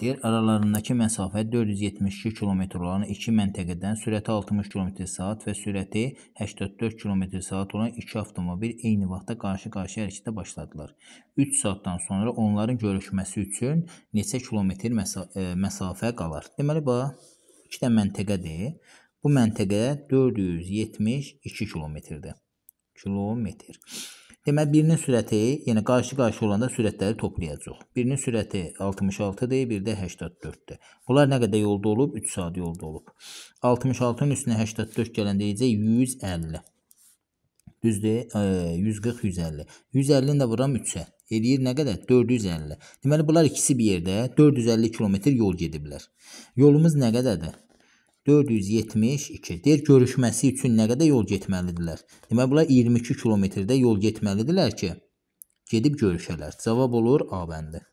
istəyir. Aralarındakı məsafə 472 km olan iki məntəqədən sürəti 60 km/saat və sürəti 84 km/saat olan iki avtomobil eyni vaxtda qarşı-qarşıya hərəkətə başladılar. 3 saatdan sonra onların görüşməsi üçün neçə kilometr məsa e, məsafə qalar? Deməli, bu iki də məntəqədir. Bu məntəqə 472 kilometrdir. Kilometr. Deməli birinin sürəti, yəni qarşı-qarşı olanda sürətləri toplayacağıq. Birinin sürəti 66-dır, bir də 84-dür. Bunlar nə qədər yolda olub? 3 saat yolda olub. 66-nın üstünə 84 gələndə deyəcək 150. Düzdür? 140 150. 150-ni də vuram 3-ə. Eləyir nə qədər? 450. Deməli bunlar ikisi bir yerdə 450 km yol gediblər. Yolumuz nə qədərdir? 472. Deyir, görüşməsi üçün nə qədər yol getməlidirlər? Demək, bunlar 22 kilometrdə yol getməlidirlər ki, gedib görüşələr. Cavab olur A bəndi.